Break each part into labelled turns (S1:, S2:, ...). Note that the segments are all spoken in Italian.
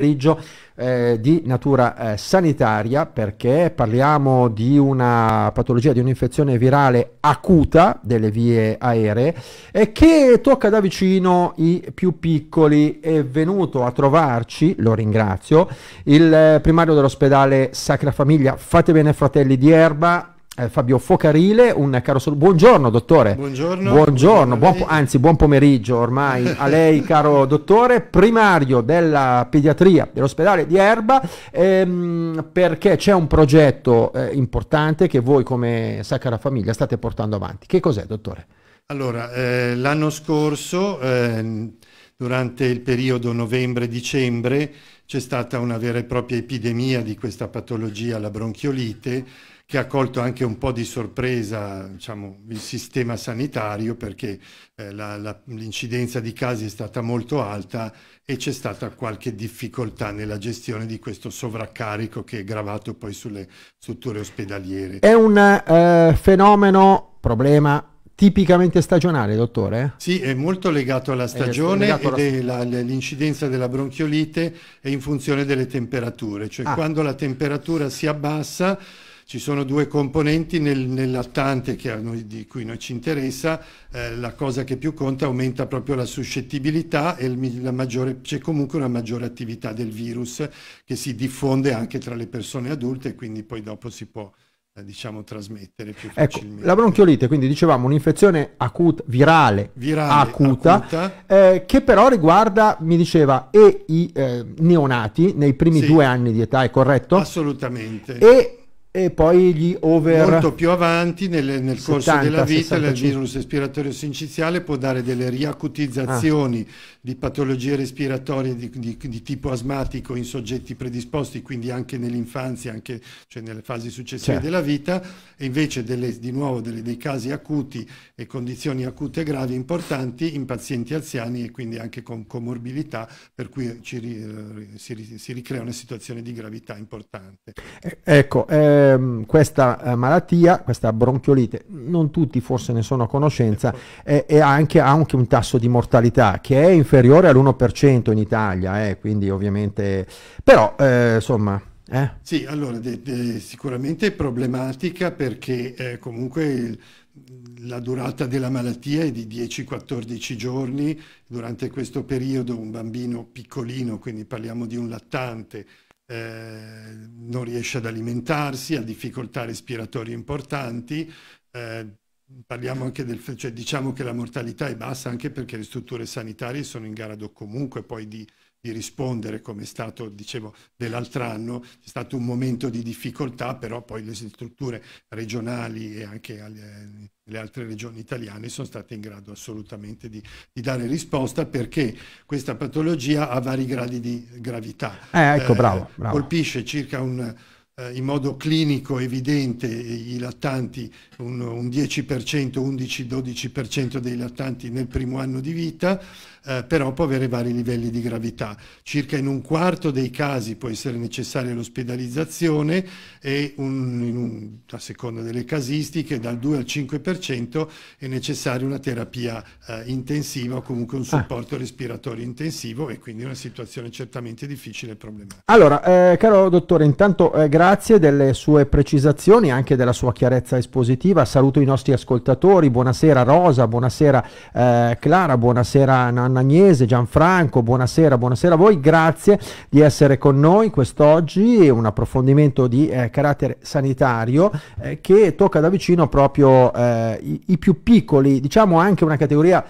S1: pomeriggio eh, di natura eh, sanitaria perché parliamo di una patologia, di un'infezione virale acuta delle vie aeree e che tocca da vicino i più piccoli. È venuto a trovarci, lo ringrazio, il eh, primario dell'ospedale Sacra Famiglia Fate Bene Fratelli di Erba, eh, Fabio Focarile, un caro saluto. Buongiorno dottore.
S2: Buongiorno. Buongiorno,
S1: buongiorno buon anzi buon pomeriggio ormai a lei caro dottore, primario della pediatria dell'ospedale di Erba, ehm, perché c'è un progetto eh, importante che voi come Sacra Famiglia state portando avanti. Che cos'è dottore?
S2: Allora, eh, l'anno scorso, ehm, durante il periodo novembre-dicembre, c'è stata una vera e propria epidemia di questa patologia, la bronchiolite che ha colto anche un po' di sorpresa diciamo, il sistema sanitario perché eh, l'incidenza di casi è stata molto alta e c'è stata qualche difficoltà nella gestione di questo sovraccarico che è gravato poi sulle strutture ospedaliere. È
S1: un eh, fenomeno, problema tipicamente stagionale, dottore?
S2: Sì, è molto legato alla stagione e alla... l'incidenza della bronchiolite è in funzione delle temperature, cioè ah. quando la temperatura si abbassa ci sono due componenti nel, nel lattante noi, di cui noi ci interessa, eh, la cosa che più conta aumenta proprio la suscettibilità e c'è comunque una maggiore attività del virus che si diffonde anche tra le persone adulte e quindi poi dopo si può eh, diciamo trasmettere più ecco, facilmente.
S1: La bronchiolite, quindi dicevamo un'infezione acuta, virale, virale acuta, acuta. Eh, che però riguarda, mi diceva, e i eh, neonati nei primi sì, due anni di età, è corretto? Assolutamente. E
S2: e poi gli over... Molto più avanti nel, nel 70, corso della vita il virus respiratorio sinciziale può dare delle riacutizzazioni ah. di patologie respiratorie di, di, di, tipo asmatico in soggetti predisposti, quindi anche nell'infanzia, anche, cioè nelle fasi successive certo. della vita, e invece delle, di nuovo delle, dei casi acuti e condizioni acute gravi importanti in pazienti anziani e quindi anche con comorbilità, per cui ci, eh, si, si, ricrea una situazione di gravità importante.
S1: Eh, ecco, eh ehm, questa eh, malattia, questa bronchiolite, non tutti forse ne sono a conoscenza, e, e anche, ha anche un tasso di mortalità che è inferiore all'1% in Italia, eh, quindi ovviamente... però eh, insomma... Eh?
S2: Sì, allora de, de, sicuramente è problematica perché eh, comunque il, la durata della malattia è di 10-14 giorni. Durante questo periodo un bambino piccolino, quindi parliamo di un lattante, eh, non riesce ad alimentarsi, ha difficoltà respiratorie importanti. Eh, parliamo anche del, cioè diciamo che la mortalità è bassa anche perché le strutture sanitarie sono in grado comunque poi di di rispondere, come è stato, dicevo, dell'altro anno. C'è stato un momento di difficoltà, però poi le strutture regionali e anche alle, le altre regioni italiane sono state in grado assolutamente di, di, dare risposta perché questa patologia ha vari gradi di gravità. Eh, ecco, bravo, eh, bravo. Colpisce circa un eh, in modo clinico evidente i lattanti, un, un 10%, 11-12% dei lattanti nel primo anno di vita, eh, però può avere vari livelli di gravità. Circa in un quarto dei casi può essere necessaria l'ospedalizzazione e un, un, a seconda delle casistiche dal 2 al 5% è necessaria una terapia eh, intensiva o comunque un ah. supporto ah. respiratorio intensivo e quindi una situazione certamente difficile e problematica.
S1: Allora, eh, caro dottore, intanto eh, grazie grazie delle sue precisazioni, anche della sua chiarezza espositiva. Saluto i nostri ascoltatori. Buonasera Rosa, buonasera eh, Clara, buonasera Nanna Agnese, Gianfranco, buonasera, buonasera a voi. Grazie di essere con noi quest'oggi. Un approfondimento di eh, carattere sanitario eh, che tocca da vicino proprio eh, i, i, più piccoli, diciamo anche una categoria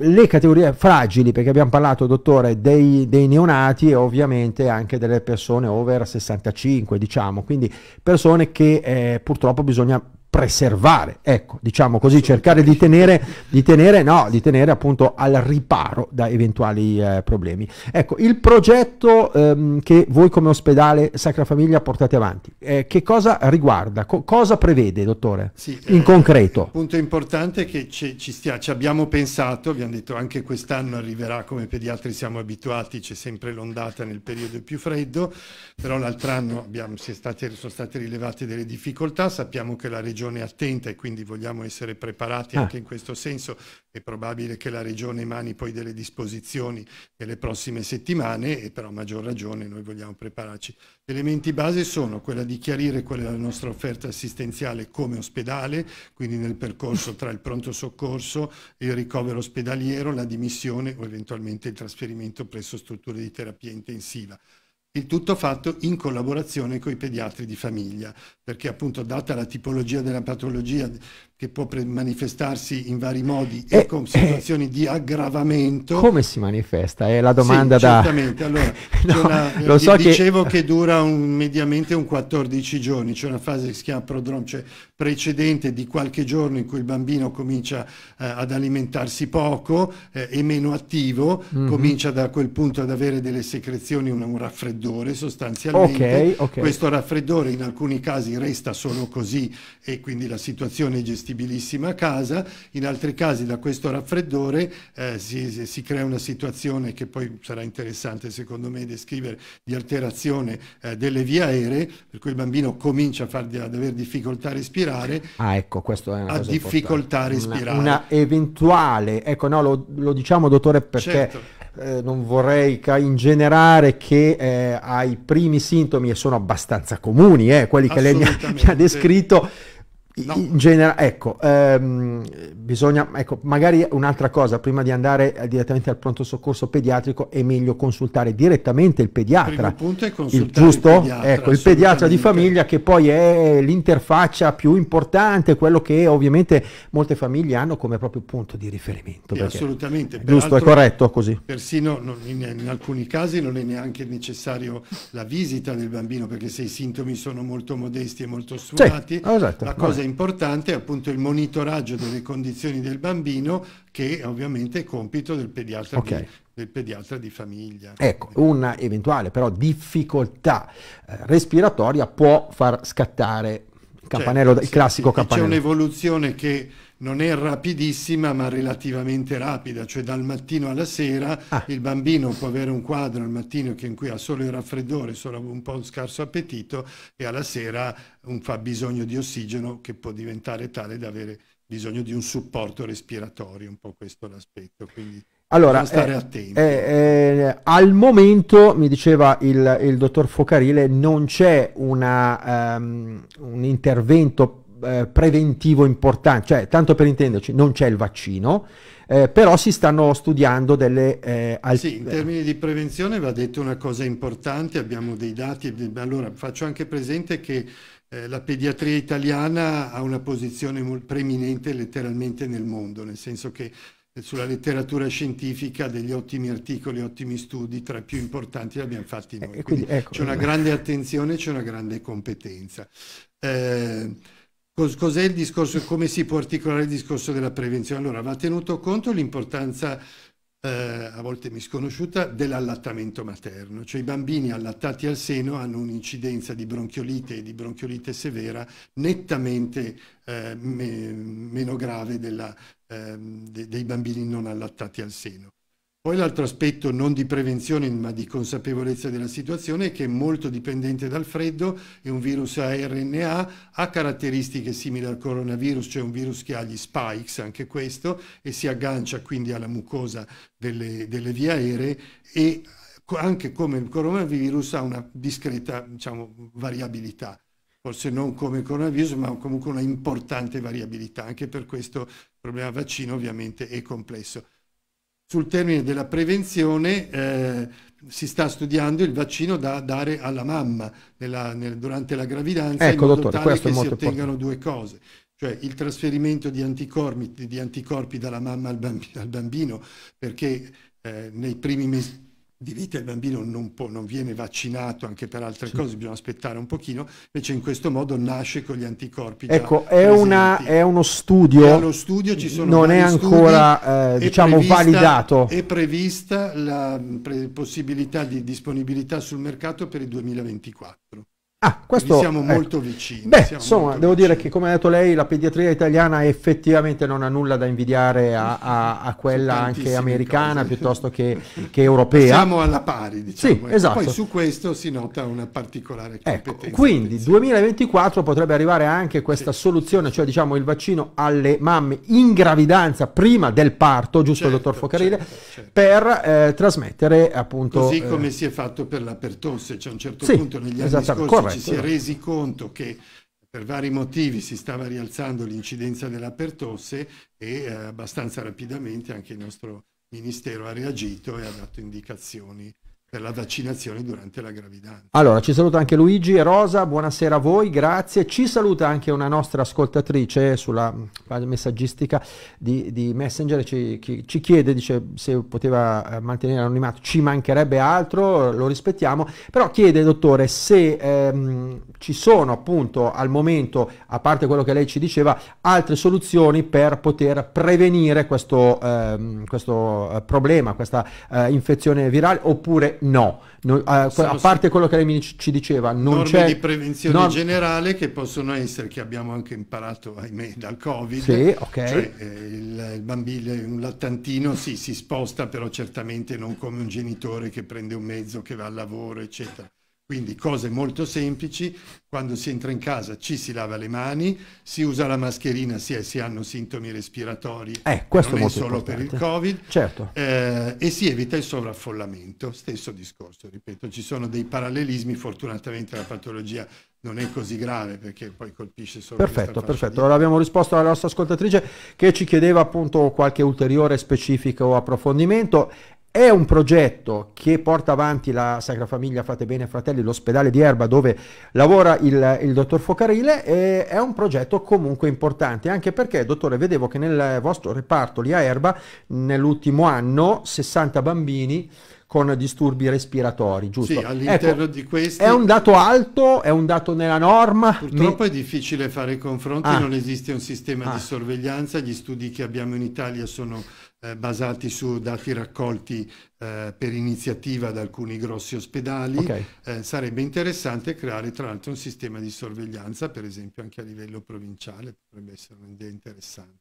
S1: le categorie fragili, perché abbiamo parlato, dottore, dei, dei, neonati e ovviamente anche delle persone over 65, diciamo, quindi persone che eh, purtroppo bisogna preservare, ecco, diciamo così, cercare di tenere, di tenere, no, di tenere appunto al riparo da eventuali eh, problemi. Ecco, il progetto ehm, che voi come ospedale Sacra Famiglia portate avanti, eh, che cosa riguarda, co cosa prevede, dottore, sì, in eh, concreto? Il
S2: punto importante è che ci, ci, stia, ci abbiamo pensato, abbiamo detto anche quest'anno arriverà, come pediatri siamo abituati, c'è sempre l'ondata nel periodo più freddo, però l'altro anno abbiamo, sono, state, sono state rilevate delle difficoltà, sappiamo che la regione regione attenta e quindi vogliamo essere preparati ah. anche in questo senso. È probabile che la regione emani poi delle disposizioni nelle prossime settimane, e però a maggior ragione noi vogliamo prepararci. Gli elementi base sono quella di chiarire qual è la nostra offerta assistenziale come ospedale, quindi nel percorso tra il pronto soccorso, il ricovero ospedaliero, la dimissione o eventualmente il trasferimento presso strutture di terapia intensiva. Il tutto fatto in collaborazione con i pediatri di famiglia, perché appunto data la tipologia della patologia che può manifestarsi in vari modi e, e eh, con eh. situazioni e, di aggravamento. Come si manifesta? È la domanda sì, da... Certamente, allora, no, una, eh, lo so dicevo che... che dura un, mediamente un 14 giorni, c'è una fase che si chiama prodrome, cioè precedente di qualche giorno in cui il bambino comincia eh, ad alimentarsi poco eh, e meno attivo, mm -hmm. comincia da quel punto ad avere delle secrezioni, un, un raffreddore raffreddore sostanzialmente. Okay, okay. Questo raffreddore in alcuni casi resta solo così e quindi la situazione è gestibilissima a casa, in altri casi da questo raffreddore eh, si, si, crea una situazione che poi sarà interessante secondo me descrivere di alterazione eh, delle vie aeree, per cui il bambino comincia a di, ad avere difficoltà a respirare.
S1: Ah, ecco, questo è una a difficoltà importante. a respirare. Una, una eventuale, ecco no, lo, lo diciamo dottore perché... Certo eh, non vorrei ca- ingenerare che eh, ai primi sintomi, e sono abbastanza comuni, eh, quelli che lei mi ha, mi ha descritto, No. In generale, ecco, ehm, bisogna, ecco, magari un'altra cosa, prima di andare direttamente al pronto soccorso pediatrico è meglio consultare direttamente il pediatra. Il punto
S2: è consultare il, giusto? il pediatra. Ecco, il pediatra di
S1: famiglia che poi è l'interfaccia più importante, quello che ovviamente molte famiglie hanno come proprio punto di riferimento. Sì, assolutamente. Giusto, è corretto così.
S2: Persino non, in, in alcuni casi non è neanche necessario la visita del bambino perché se i sintomi sono molto modesti e molto sfumati, sì, esatto, la cosa è importante è appunto il monitoraggio delle condizioni del bambino che ovviamente è compito del pediatra okay. di, del pediatra di famiglia.
S1: Ecco, una eventuale però difficoltà eh, respiratoria può far scattare il, certo, il classico sì, campanello. C'è
S2: un'evoluzione che non è rapidissima ma relativamente rapida, cioè dal mattino alla sera ah. il bambino può avere un quadro al mattino in cui ha solo il raffreddore, solo un po' un scarso appetito e alla sera un bisogno di ossigeno che può diventare tale da avere bisogno di un supporto respiratorio, un po' questo l'aspetto. Quindi allora, stare eh,
S1: Eh, eh, al momento, mi diceva il, il dottor Focarile, non c'è una, um, un intervento eh, preventivo importante, cioè tanto per intenderci non c'è il vaccino, eh, però si stanno studiando delle... Eh, sì, in termini
S2: di prevenzione va detto una cosa importante, abbiamo dei dati, allora faccio anche presente che eh, la pediatria italiana ha una posizione preeminente letteralmente nel mondo, nel senso che eh, sulla letteratura scientifica degli ottimi articoli, ottimi studi, tra i più importanti li abbiamo fatti noi. Quindi, quindi ecco, c'è una grande attenzione, c'è una grande competenza. Eh, Cos'è il discorso, come si può articolare il discorso della prevenzione? Allora, va tenuto conto l'importanza, eh, a volte misconosciuta, dell'allattamento materno. Cioè i bambini allattati al seno hanno un'incidenza di bronchiolite e di bronchiolite severa nettamente eh, me meno grave della, eh, de dei bambini non allattati al seno. Poi l'altro aspetto non di prevenzione ma di consapevolezza della situazione è che è molto dipendente dal freddo, è un virus a RNA, ha caratteristiche simili al coronavirus, cioè un virus che ha gli spikes, anche questo, e si aggancia quindi alla mucosa delle, delle vie aeree e anche come il coronavirus ha una discreta diciamo, variabilità forse non come coronavirus, ma comunque una importante variabilità. Anche per questo il problema vaccino ovviamente è complesso sul termine della prevenzione eh, si sta studiando il vaccino da dare alla mamma nella, nel, durante la gravidanza ecco, in modo dottore, tale che si ottengano due cose cioè il trasferimento di anticorpi, di anticorpi dalla mamma al bambino, al bambino perché eh, nei primi mesi di vita il bambino non, può, non viene vaccinato anche per altre sì. cose, bisogna aspettare un pochino, invece in questo modo nasce con gli anticorpi. Ecco, è, una,
S1: è, uno studio, è uno
S2: studio non è ancora
S1: eh, è diciamo prevista, validato. È
S2: prevista la pre possibilità di disponibilità sul mercato per il 2024. Ah, questo, siamo ecco. molto vicini. Beh, insomma,
S1: devo vicini. dire che come ha detto lei, la pediatria italiana effettivamente non ha nulla da invidiare a, a, a quella anche americana cose. piuttosto che, che, europea. Siamo alla pari, diciamo. Sì, ecco. esatto. Poi su
S2: questo si nota una particolare
S1: ecco, competenza. Ecco, quindi 2024 potrebbe arrivare anche questa sì. soluzione, cioè diciamo il vaccino alle mamme in gravidanza prima del parto, giusto certo, dottor Focarile, certo, certo. per eh, trasmettere appunto... Così eh, come eh,
S2: si è fatto per la pertosse, c'è cioè, a un certo sì, punto negli anni scorsi ci si è resi conto che per vari motivi si stava rialzando l'incidenza della pertosse e eh, abbastanza rapidamente anche il nostro Ministero ha reagito e ha dato indicazioni per la vaccinazione durante la gravidanza.
S1: Allora, ci saluta anche Luigi e Rosa, buonasera a voi, grazie. Ci saluta anche una nostra ascoltatrice sulla mm, messaggistica di, di Messenger, ci, ci, chiede dice, se poteva eh, mantenere l'anonimato, ci mancherebbe altro, lo rispettiamo, però chiede, dottore, se ehm, ci sono appunto al momento, a parte quello che lei ci diceva, altre soluzioni per poter prevenire questo, ehm, questo eh, problema, questa eh, infezione virale, oppure no. No, eh, a, a, parte quello che lei ci diceva, non c'è di prevenzione no,
S2: generale che possono essere che abbiamo anche imparato, ahimè, dal Covid. Sì, ok. cioè, eh, il, il, bambino, un lattantino sì, si sposta, però certamente non come un genitore che prende un mezzo, che va al lavoro, eccetera. Quindi cose molto semplici, quando si entra in casa ci si lava le mani, si usa la mascherina se si hanno sintomi respiratori, eh, questo non è, solo importante. per il Covid, certo. eh, e si evita il sovraffollamento, stesso discorso, ripeto, ci sono dei parallelismi, fortunatamente la patologia non è così grave perché poi colpisce solo perfetto perfetto
S1: di... allora abbiamo risposto alla nostra ascoltatrice che ci chiedeva appunto qualche ulteriore specifico approfondimento è un progetto che porta avanti la Sacra Famiglia Fate Bene Fratelli, l'ospedale di Erba dove lavora il, il dottor Focarile, è un progetto comunque importante, anche perché, dottore, vedevo che nel vostro reparto lì a Erba, nell'ultimo anno, 60 bambini con disturbi respiratori, giusto? Sì, all'interno ecco,
S2: di questi... È un
S1: dato alto? È un dato nella norma? Purtroppo
S2: ne... è difficile fare confronti, ah. non esiste un sistema ah. di sorveglianza, gli studi che abbiamo in Italia sono eh, basati su dati raccolti eh, per iniziativa da alcuni grossi ospedali. Okay. Eh, sarebbe interessante creare tra l'altro un sistema di sorveglianza, per esempio anche a livello provinciale, potrebbe essere un'idea interessante.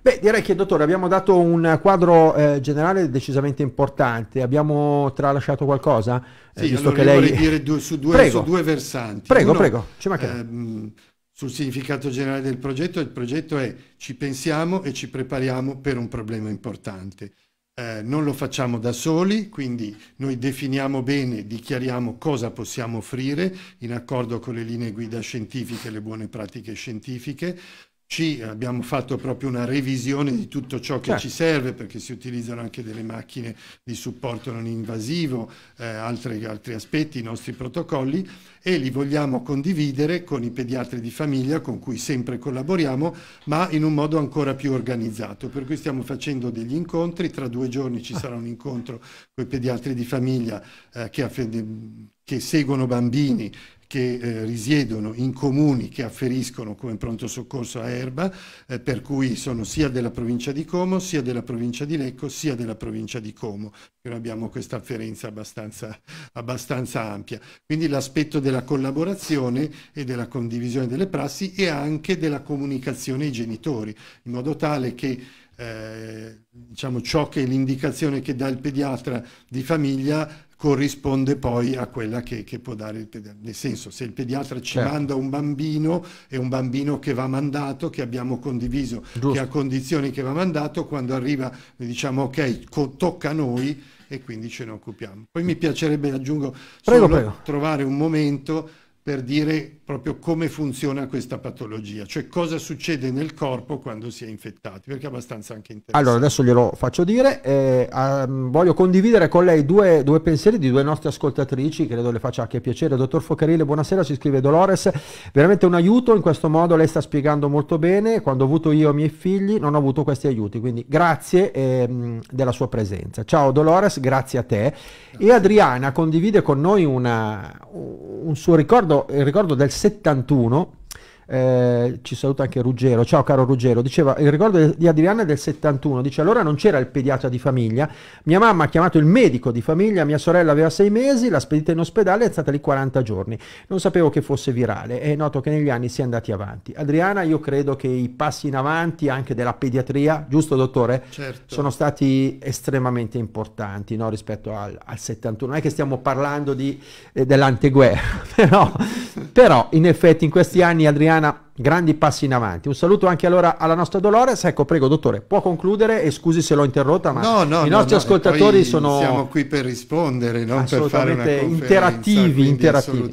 S1: Beh, direi che dottore abbiamo dato un quadro eh, generale decisamente importante, abbiamo tralasciato qualcosa? Eh, sì, visto allora che lei... vorrei dire due, su, due, prego. su due
S2: versanti. Prego, Uno, prego, ci mancherà. Ehm, sul significato generale del progetto, il progetto è ci pensiamo e ci prepariamo per un problema importante. Eh, non lo facciamo da soli, quindi noi definiamo bene, dichiariamo cosa possiamo offrire in accordo con le linee guida scientifiche, le buone pratiche scientifiche, ci abbiamo fatto proprio una revisione di tutto ciò che certo. ci serve perché si utilizzano anche delle macchine di supporto non invasivo, eh, altri, altri aspetti, i nostri protocolli e li vogliamo condividere con i pediatri di famiglia con cui sempre collaboriamo, ma in un modo ancora più organizzato. Per cui stiamo facendo degli incontri, tra due giorni ci ah. sarà un incontro con i pediatri di famiglia eh, che, che seguono bambini che eh, risiedono in comuni che afferiscono come pronto soccorso a Erba, eh, per cui sono sia della provincia di Como, sia della provincia di Lecco, sia della provincia di Como. Noi abbiamo questa afferenza abbastanza, abbastanza ampia. Quindi l'aspetto della collaborazione e della condivisione delle prassi e anche della comunicazione ai genitori, in modo tale che eh, diciamo, ciò che è l'indicazione che dà il pediatra di famiglia corrisponde poi a quella che, che, può dare il pediatra. Nel senso, se il pediatra ci certo. manda un bambino, è un bambino che va mandato, che abbiamo condiviso, Giusto. che ha condizioni che va mandato, quando arriva diciamo ok, tocca a noi e quindi ce ne occupiamo. Poi mi piacerebbe, aggiungo, prego, prego. trovare un momento per dire proprio come funziona questa patologia, cioè cosa succede nel corpo quando si è infettati, perché è abbastanza anche interessante.
S1: Allora, adesso glielo faccio dire, eh, eh, voglio condividere con lei due, due, pensieri di due nostre ascoltatrici, credo le faccia anche piacere. Dottor Focarile, buonasera, si scrive Dolores, veramente un aiuto, in questo modo lei sta spiegando molto bene, quando ho avuto io i miei figli non ho avuto questi aiuti, quindi grazie eh, della sua presenza. Ciao Dolores, grazie a te. Grazie. E Adriana condivide con noi una, un suo ricordo ricordo, del 71 eh, ci saluta anche Ruggero. Ciao caro Ruggero. Diceva il ricordo di Adriana è del 71. Dice allora non c'era il pediatra di famiglia. Mia mamma ha chiamato il medico di famiglia. Mia sorella aveva sei mesi. L'ha spedita in ospedale e è stata lì 40 giorni. Non sapevo che fosse virale. È noto che negli anni si è andati avanti. Adriana, io credo che i passi in avanti anche della pediatria, giusto dottore? Certo. Sono stati estremamente importanti no? rispetto al, al, 71. Non è che stiamo parlando di, eh, dell'anteguerra, però, però in effetti in questi anni Adriana italiana grandi passi in avanti. Un saluto anche allora alla nostra Dolores. Ecco, prego, dottore, può concludere e scusi se l'ho interrotta, ma no, no, i nostri no, ascoltatori sono... Siamo
S2: qui per rispondere, non per fare una interattivi, interattivi.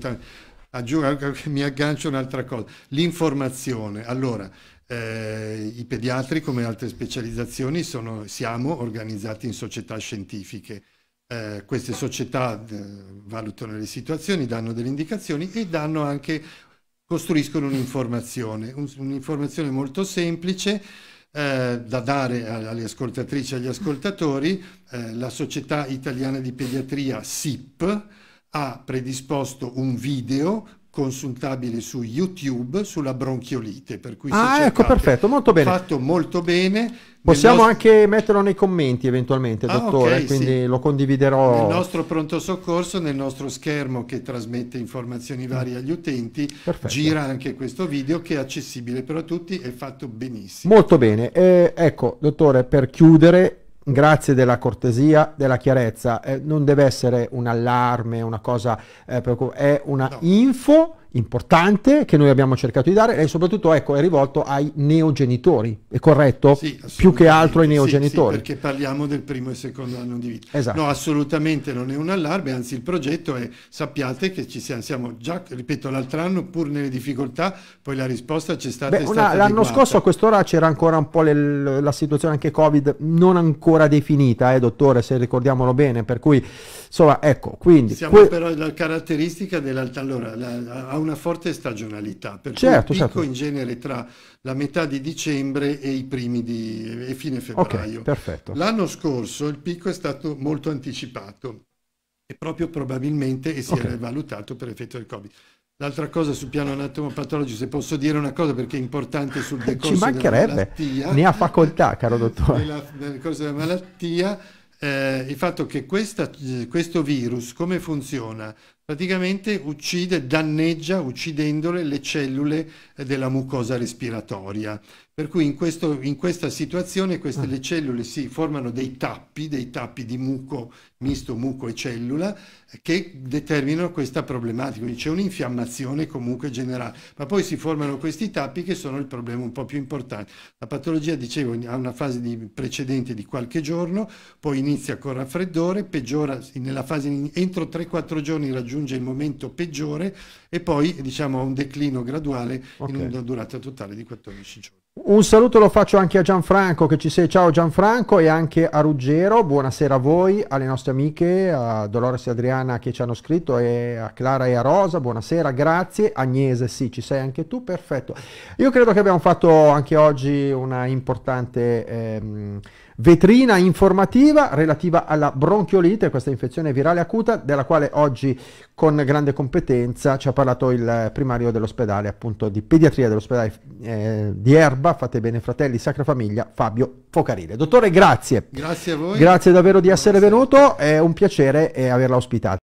S2: Aggiungo, mi aggancio un'altra cosa, l'informazione. Allora, eh, I pediatri, come altre specializzazioni, sono, siamo organizzati in società scientifiche. Eh, queste società eh, valutano le situazioni, danno delle indicazioni e danno anche costruiscono un'informazione, un'informazione molto semplice eh, da dare alle ascoltatrici e agli ascoltatori. Eh, la Società Italiana di Pediatria SIP ha predisposto un video consultabili su YouTube sulla bronchiolite. Per cui ah, ecco,
S1: perfetto, molto bene. Fatto
S2: molto bene.
S1: Possiamo nostro... anche metterlo nei commenti eventualmente, ah, dottore, okay, quindi sì. lo condividerò. Nel nostro
S2: pronto soccorso, nel nostro schermo che trasmette informazioni varie agli utenti, perfetto. gira anche questo video che è accessibile per tutti e fatto benissimo.
S1: Molto bene. Eh, ecco, dottore, per chiudere, Grazie della cortesia, della chiarezza. Eh, non deve essere un allarme, una cosa, eh, è una no. info importante che noi abbiamo cercato di dare e soprattutto ecco, è rivolto ai neogenitori, è corretto? Sì, Più che altro ai neogenitori. Sì, sì,
S2: perché parliamo del primo e secondo anno di vita. Esatto. No, assolutamente non è un allarme, anzi il progetto è sappiate che ci siamo, siamo già, ripeto, l'altro anno pur nelle difficoltà, poi la risposta c'è stata. Beh, una, l'anno scorso
S1: a quest'ora c'era ancora un po' le, la situazione anche Covid non ancora definita, eh, dottore, se ricordiamolo bene, per cui insomma ecco, quindi... Siamo que-
S2: però la caratteristica dell'altra, allora, la, la, una forte stagionalità, perché certo, il picco certo. in genere tra la metà di dicembre e i primi di e fine febbraio. Okay, perfetto. L'anno scorso il picco è stato molto anticipato e proprio probabilmente e si okay. era valutato per effetto del Covid. L'altra cosa sul piano anatomopatologico, se posso dire una cosa perché è importante sul decorso Ci mancherebbe, della malattia. Ne ha
S1: facoltà, caro dottore. Nella,
S2: nel corso della malattia, eh, il fatto che questa, eh, questo virus, come funziona? praticamente uccide, danneggia uccidendole le cellule eh, della mucosa respiratoria. Per cui in, questo, in questa situazione queste, ah. le cellule si formano dei tappi, dei tappi di muco, misto muco e cellula, eh, che determinano questa problematica. Quindi c'è un'infiammazione comunque generale, ma poi si formano questi tappi che sono il problema un po' più importante. La patologia, dicevo, ha una fase di precedente di qualche giorno, poi inizia con raffreddore, peggiora nella fase, entro 3-4 giorni raggiunge raggiunge il momento peggiore e poi diciamo, un declino graduale okay. in una durata totale di 14
S1: giorni. Un saluto lo faccio anche a Gianfranco che ci sei, ciao Gianfranco e anche a Ruggero, buonasera a voi, alle nostre amiche, a Dolores e Adriana che ci hanno scritto e a Clara e a Rosa, buonasera, grazie, Agnese sì ci sei anche tu, perfetto. Io credo che abbiamo fatto anche oggi una importante... Ehm, vetrina informativa relativa alla bronchiolite, questa infezione virale acuta, della quale oggi con grande competenza ci ha parlato il primario dell'ospedale, appunto di pediatria dell'ospedale eh, di Erba, fate bene fratelli, Sacra Famiglia, Fabio Focarile. Dottore, grazie.
S2: Grazie a voi. Grazie
S1: davvero di grazie. essere venuto, è un piacere eh, averla ospitata.